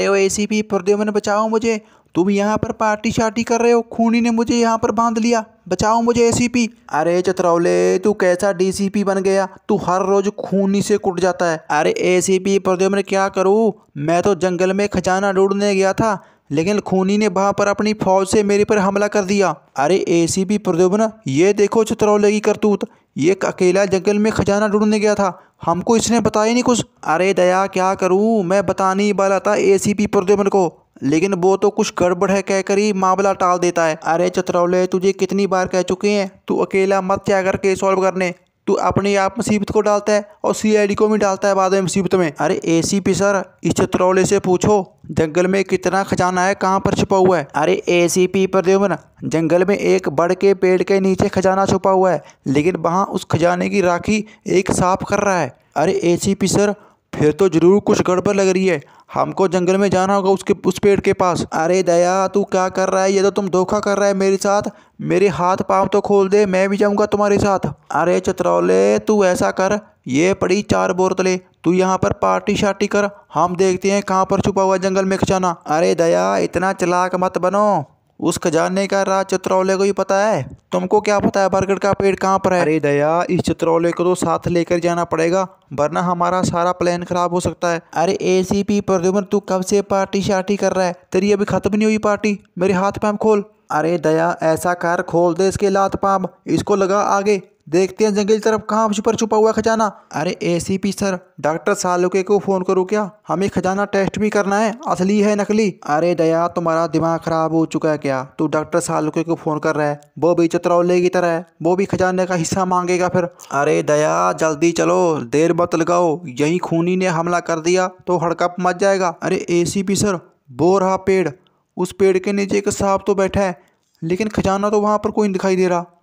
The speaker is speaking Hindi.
सी पी एसीपी प्रद्युमन बचाओ मुझे तुम यहाँ पर पार्टी शार्टी कर रहे हो खूनी ने मुझे यहाँ पर बांध लिया बचाओ मुझे ए सी पी अरे चतरौले तू कैसा डी सी पी बन गया तू हर रोज खूनी से कुट जाता है अरे A C P ACP Pradyuman क्या करूँ मैं तो जंगल में खजाना ढूंढने गया था लेकिन खूनी ने वहाँ पर अपनी फौज से मेरे पर हमला कर दिया अरे एसीपी प्रद्युम्न ये देखो चित्रौले की करतूत ये अकेला जंगल में खजाना ढूंढने गया था हमको इसने बताया नहीं कुछ अरे दया क्या करूँ मैं बताने ही वाला था एसीपी प्रद्युम्न को लेकिन वो तो कुछ गड़बड़ है कहकर ही मामला टाल देता है अरे चतरौले तुझे कितनी बार कह चुके हैं तू अकेला मत क्या करके सॉल्व करने तो अपने आप मुसीबत को डालता है और सीआईडी को भी डालता है बाद में मुसीबत में अरे एसीपी सर इस चतरौले से पूछो जंगल में कितना खजाना है कहाँ पर छुपा हुआ है अरे एसीपी प्रद्युमन जंगल में एक बड़ के पेड़ के नीचे खजाना छुपा हुआ है लेकिन वहाँ उस खजाने की राखी एक साफ कर रहा है अरे पी सर फिर तो ज़रूर कुछ गड़बड़ लग रही है हमको जंगल में जाना होगा उसके उस पेड़ के पास अरे दया तू क्या कर रहा है ये तो तुम धोखा कर रहा है मेरे साथ मेरे हाथ पाँव तो खोल दे मैं भी जाऊँगा तुम्हारे साथ अरे चतरौले तू ऐसा कर ये पड़ी चार बोतलें तू यहाँ पर पार्टी शार्टी कर हम देखते हैं कहाँ पर छुपा हुआ जंगल में खचाना अरे दया इतना चलाक मत बनो उस खजाने का राज चित्रौले को ही पता है तुमको क्या पता है बरगद का पेड़ कहाँ पर है अरे दया इस चित्रौले को तो साथ लेकर जाना पड़ेगा वरना हमारा सारा प्लान खराब हो सकता है अरे ए सी पी प्रद्युमन तू कब से पार्टी शार्टी कर रहा है तेरी अभी खत्म नहीं हुई पार्टी मेरे हाथ पैम खोल अरे दया ऐसा कर खोल दे इसके लात पाम इसको लगा आगे देखते हैं जंगल की तरफ कहाँ छुपर छुपा हुआ खजाना अरे एसीपी सर डॉक्टर सालुके को फोन करो क्या हमें खजाना टेस्ट भी करना है असली है नकली अरे दया तुम्हारा दिमाग खराब हो चुका है क्या तू डॉक्टर सालुके को फोन कर रहा है वो भी चतरौले की तरह है वो भी खजाने का हिस्सा मांगेगा फिर अरे दया जल्दी चलो देर मत लगाओ यही खूनी ने हमला कर दिया तो हड़कप मच जाएगा अरे ए सर वो रहा पेड़ उस पेड़ के नीचे एक सांप तो बैठा है लेकिन खजाना तो वहाँ पर कोई दिखाई दे रहा